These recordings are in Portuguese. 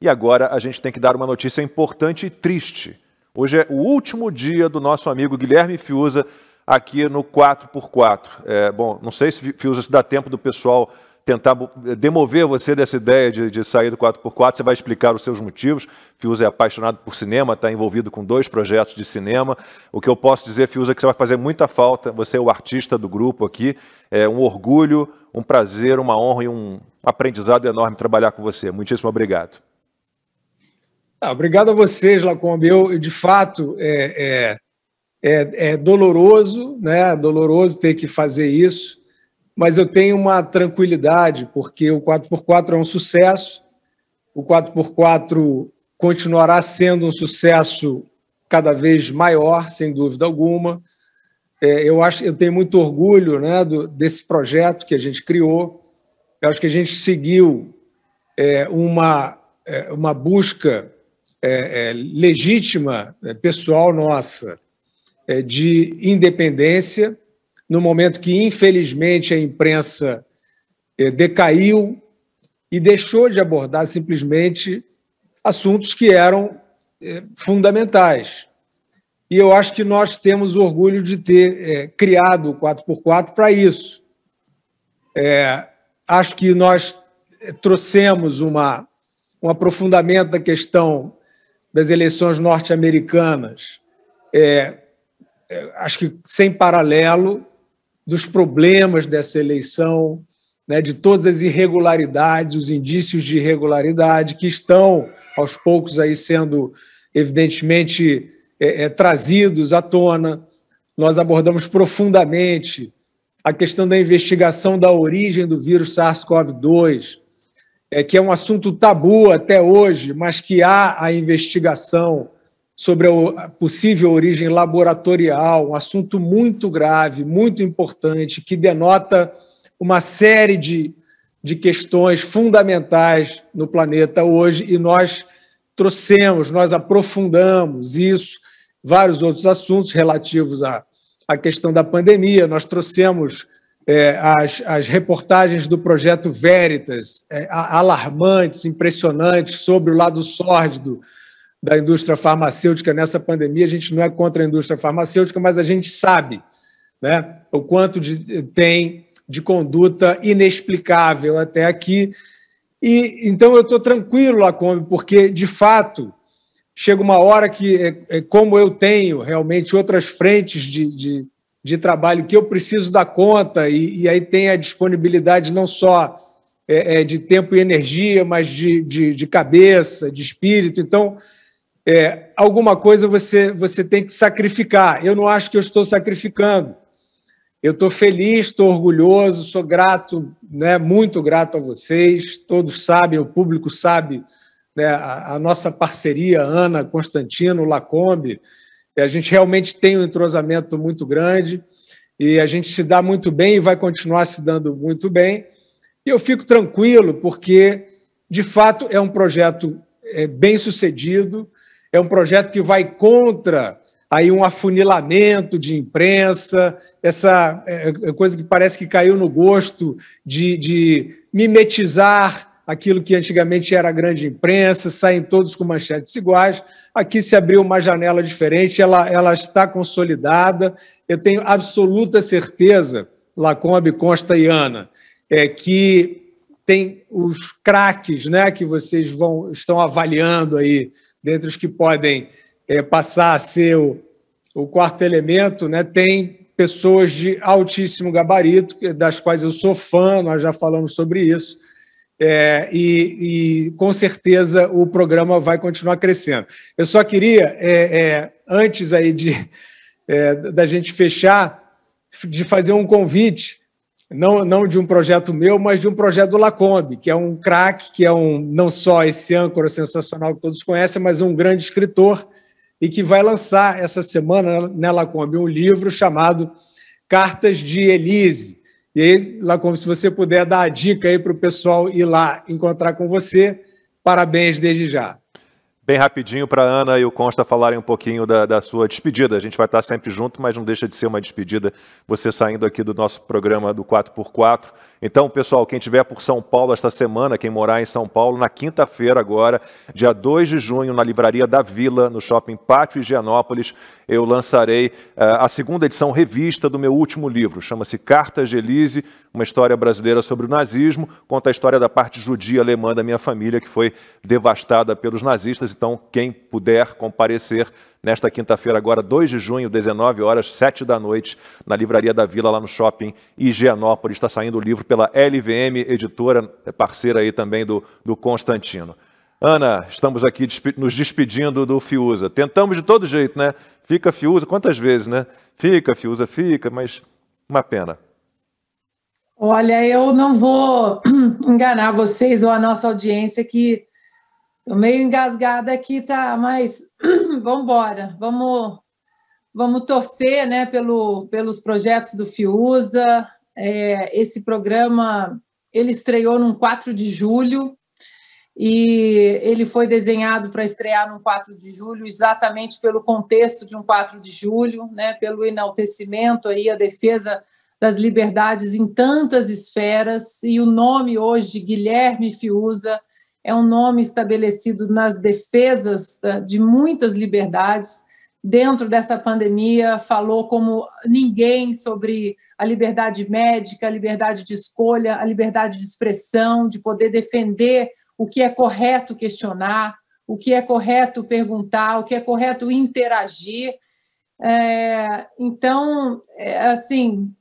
E agora a gente tem que dar uma notícia importante e triste. Hoje é o último dia do nosso amigo Guilherme Fiuza aqui no 4x4. É, bom, não sei se Fiuza se dá tempo do pessoal tentar demover você dessa ideia de, de, sair do 4x4. Você vai explicar os seus motivos. Fiuza é apaixonado por cinema, está envolvido com dois projetos de cinema. O que eu posso dizer, Fiuza, é que você vai fazer muita falta. Você é o artista do grupo aqui. É um orgulho, um prazer, uma honra e um aprendizado enorme trabalhar com você. Muitíssimo obrigado. Ah, obrigado a vocês, Lacombe. Eu, de fato, é, é, é, é, doloroso, né? Doloroso ter que fazer isso, mas eu tenho uma tranquilidade, porque o 4x4 é um sucesso, o 4x4 continuará sendo um sucesso cada vez maior, sem dúvida alguma. É, eu acho eu tenho muito orgulho né, do, desse projeto que a gente criou. Eu acho que a gente seguiu é, uma, é, uma busca é, é, legítima, é, pessoal nossa, é, de independência, no momento que, infelizmente, a imprensa é, decaiu e deixou de abordar simplesmente assuntos que eram fundamentais. E eu acho que nós temos orgulho de ter criado o 4x4 para isso. acho que nós trouxemos uma, um aprofundamento da questão das eleições norte-americanas, é, é, acho que sem paralelo, dos problemas dessa eleição, né, de todas as irregularidades, os indícios de irregularidade que estão, aos poucos, aí sendo evidentemente é, é trazidos à tona. Nós abordamos profundamente a questão da investigação da origem do vírus SARS-CoV-2, é, que é um assunto tabu até hoje, mas que há a investigação sobre a possível origem laboratorial, um assunto muito grave, muito importante, que denota uma série de, de questões fundamentais no planeta hoje, e nós trouxemos, nós aprofundamos isso, vários outros assuntos relativos à, à questão da pandemia, nós trouxemos é, as, as, reportagens do projeto Veritas, é, alarmantes, impressionantes, sobre o lado sórdido da indústria farmacêutica nessa pandemia. A gente não é contra a indústria farmacêutica, mas a gente sabe né, o quanto de, tem de conduta inexplicável até aqui. E então eu estou tranquilo, Lacombe, porque de fato chega uma hora que, é, é como eu tenho realmente outras frentes de, de de trabalho que eu preciso dar conta, e, e aí tem a disponibilidade não só é, é, de tempo e energia, mas de, de, de cabeça, de espírito. Então, é, alguma coisa você, você tem que sacrificar. Eu não acho que eu estou sacrificando. Eu estou feliz, estou orgulhoso, sou grato, né, muito grato a vocês. Todos sabem, o público sabe né, a, a nossa parceria, Ana, Constantino, Lacombe a gente realmente tem um entrosamento muito grande e a gente se dá muito bem e vai continuar se dando muito bem. E eu fico tranquilo, porque, de fato, é um projeto é, bem sucedido, é um projeto que vai contra aí um afunilamento de imprensa, essa é, é coisa que parece que caiu no gosto de, de mimetizar aquilo que antigamente era a grande imprensa, saem todos com manchetes iguais. Aqui se abriu uma janela diferente, ela, ela está consolidada. Eu tenho absoluta certeza, Lacombe, Costa e Ana, é que tem os craques né, que vocês vão estão avaliando aí, dentre os que podem é, passar a ser o, o quarto elemento, né, tem pessoas de altíssimo gabarito, das quais eu sou fã, nós já falamos sobre isso é, e, e, com certeza o programa vai continuar crescendo. Eu só queria, é, é, antes aí de é, da gente fechar, de fazer um convite, não, não de um projeto meu, mas de um projeto do Lacombe, que é um craque, que é um não só esse âncora sensacional que todos conhecem, mas um grande escritor e que vai lançar essa semana na né, Lacombe um livro chamado Cartas de Elise e aí, Lacombe, se você puder dar a dica aí para o pessoal ir lá encontrar com você, parabéns desde já bem rapidinho para a Ana e o Consta falarem um pouquinho da, da, sua despedida. A gente vai estar sempre junto, mas não deixa de ser uma despedida você saindo aqui do nosso programa do 4x4. Então, pessoal, quem tiver por São Paulo esta semana, quem morar em São Paulo, na quinta-feira agora, dia 2 de junho, na Livraria da Vila, no Shopping Pátio Higienópolis, eu lançarei uh, a segunda edição revista do meu último livro. Chama-se Cartas de Elise, uma história brasileira sobre o nazismo. Conta a história da parte judia alemã da minha família, que foi devastada pelos nazistas então, quem puder comparecer nesta quinta-feira, agora 2 de junho, 19 horas, 7 da noite, na Livraria da Vila, lá no shopping Higienópolis. Está saindo o livro pela LVM Editora, é parceira aí também do, do Constantino. Ana, estamos aqui nos despedindo do Fiuza. Tentamos de todo jeito, né? Fica Fiuza, quantas vezes, né? Fica Fiuza, fica, mas uma pena. Olha, eu não vou enganar vocês ou a nossa audiência que Estou meio engasgada aqui, tá? Mas vamos embora, vamos, vamos torcer, né? Pelo, pelos projetos do Fiuza. É, esse programa ele estreou no 4 de julho e ele foi desenhado para estrear no 4 de julho, exatamente pelo contexto de um 4 de julho, né? Pelo enaltecimento aí a defesa das liberdades em tantas esferas e o nome hoje Guilherme Fiuza é um nome estabelecido nas defesas eh, de muitas liberdades. Dentro dessa pandemia, falou como ninguém sobre a liberdade médica, a liberdade de escolha, a liberdade de expressão, de poder defender o que é correto questionar, o que é correto perguntar, o que é correto interagir. É, então, é, assim,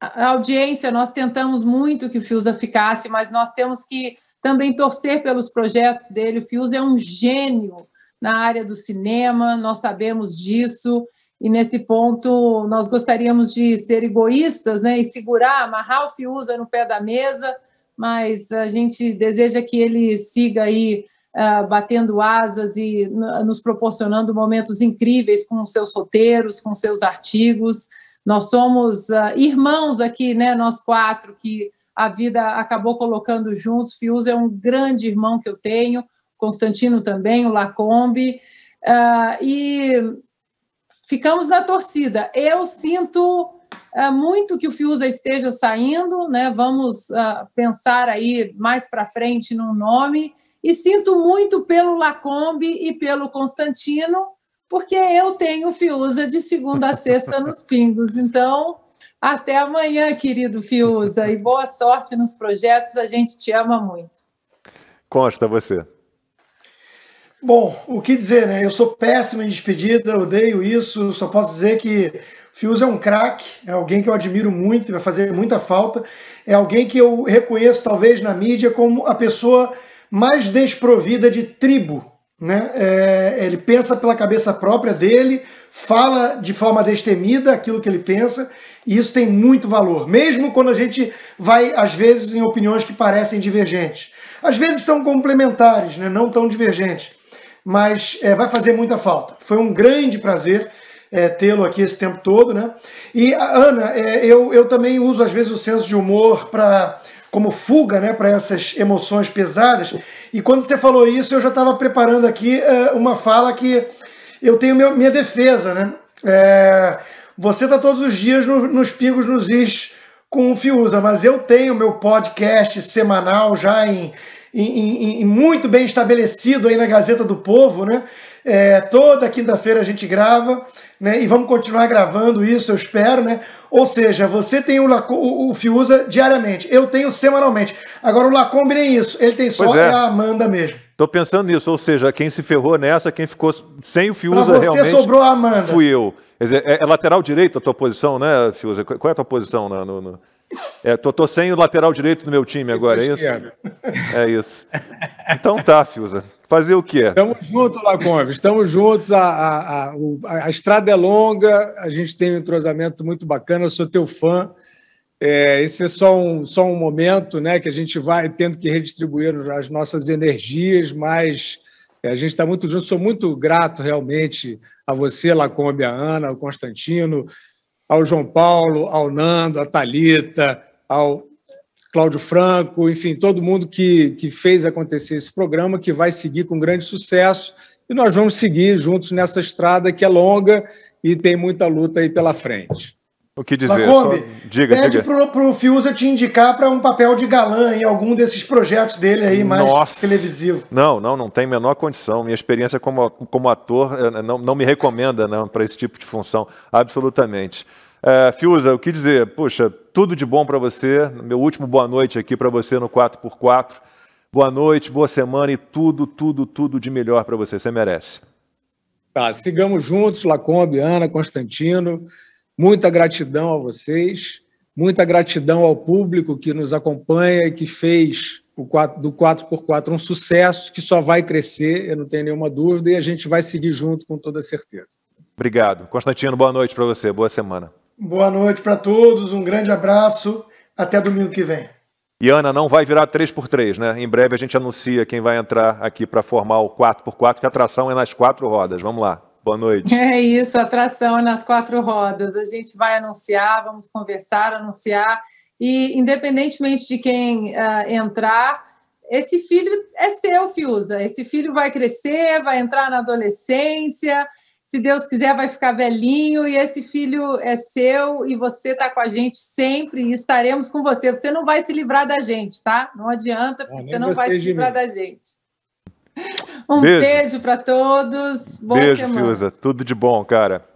a audiência, nós tentamos muito que o FIUSA ficasse, mas nós temos que também torcer pelos projetos dele. O Fius é um gênio na área do cinema, nós sabemos disso, e nesse ponto nós gostaríamos de ser egoístas né, e segurar, amarrar o Fiuza no pé da mesa, mas a gente deseja que ele siga aí uh, batendo asas e nos proporcionando momentos incríveis com seus roteiros, com seus artigos. Nós somos uh, irmãos aqui, né, nós quatro, que a vida acabou colocando juntos. Fius é um grande irmão que eu tenho, Constantino também, o Lacombe. Uh, e ficamos na torcida. Eu sinto uh, muito que o Fiuza esteja saindo, né? Vamos uh, pensar aí mais para frente no nome. E sinto muito pelo Lacombe e pelo Constantino, porque eu tenho Fiuza de segunda a sexta nos Pingos. Então, até amanhã, querido Fiuza, e boa sorte nos projetos, a gente te ama muito. Consta você. Bom, o que dizer, né? Eu sou péssimo em despedida, odeio isso, só posso dizer que Fius é um craque, é alguém que eu admiro muito, vai fazer muita falta. É alguém que eu reconheço, talvez, na mídia, como a pessoa mais desprovida de tribo né? É, ele pensa pela cabeça própria dele, fala de forma destemida aquilo que ele pensa, e isso tem muito valor, mesmo quando a gente vai, às vezes, em opiniões que parecem divergentes. Às vezes são complementares, né? não tão divergentes, mas é, vai fazer muita falta. Foi um grande prazer é, tê-lo aqui esse tempo todo. Né? E, Ana, é, eu, eu também uso, às vezes, o senso de humor para como fuga né, para essas emoções pesadas. E quando você falou isso, eu já estava preparando aqui uh, uma fala que eu tenho meu, minha defesa. Né? É, você está todos os dias no, nos pingos, nos is com o Fiuza, mas eu tenho meu podcast semanal já em e, muito bem estabelecido aí na Gazeta do Povo, né? É, toda quinta-feira a gente grava, né? E vamos continuar gravando isso, eu espero, né? Ou seja, você tem o, o, o Fiuza diariamente, eu tenho semanalmente. Agora o Lacombe nem isso, ele tem só é. é. a Amanda mesmo. Tô pensando nisso, ou seja, quem se ferrou nessa, quem ficou sem o Fiuza Mas você sobrou a Amanda. Fui eu. Quer dizer, é, é lateral direito a tua posição, né, Fiuza? Qual é a tua posição na, no... no... É, tô, tô, sem o lateral direito do meu time agora, é isso? É isso. Então tá, Fiuza. Fazer o quê? Estamos juntos, Lacombe. Estamos juntos. A, a, a, a, estrada é longa, a gente tem um entrosamento muito bacana. Eu sou teu fã. É, esse é só um, só um momento né, que a gente vai tendo que redistribuir as nossas energias, mas é, a gente está muito junto. Sou muito grato realmente a você, Lacombe, a Ana, o Constantino, ao João Paulo, ao Nando, à Talita, ao Cláudio Franco, enfim, todo mundo que, que fez acontecer esse programa, que vai seguir com grande sucesso. E nós vamos seguir juntos nessa estrada que é longa e tem muita luta aí pela frente o que dizer. Lacombe, Só... diga, pede diga. Pro, pro Fiuza te indicar para um papel de galã em algum desses projetos dele aí mais Nossa. televisivo. Não, não, não tem a menor condição. Minha experiência como, como ator eh, não, não me recomenda não para esse tipo de função, absolutamente. É, Fiuza, o que dizer? Puxa, tudo de bom para você. Meu último boa noite aqui para você no 4x4. Boa noite, boa semana e tudo, tudo, tudo de melhor para você. Você merece. Tá, sigamos juntos, Lacombe, Ana, Constantino. Muita gratidão a vocês, muita gratidão ao público que nos acompanha e que fez o 4, do 4x4 um sucesso que só vai crescer, eu não tenho nenhuma dúvida, e a gente vai seguir junto com toda certeza. Obrigado. Constantino, boa noite para você, boa semana. Boa noite para todos, um grande abraço, até domingo que vem. E Ana, não vai virar 3x3, né? Em breve a gente anuncia quem vai entrar aqui para formar o 4x4, que a atração é nas quatro rodas. Vamos lá. Boa noite. É isso, atração é nas quatro rodas. A gente vai anunciar, vamos conversar, anunciar. E, independentemente de quem uh, entrar, esse filho é seu, Fiuza. Esse filho vai crescer, vai entrar na adolescência. Se Deus quiser, vai ficar velhinho. E esse filho é seu e você está com a gente sempre e estaremos com você. Você não vai se livrar da gente, tá? Não adianta, ah, porque você não vai se livrar da gente. Um beijo, beijo para todos. Boa beijo, semana. Tudo de bom, cara.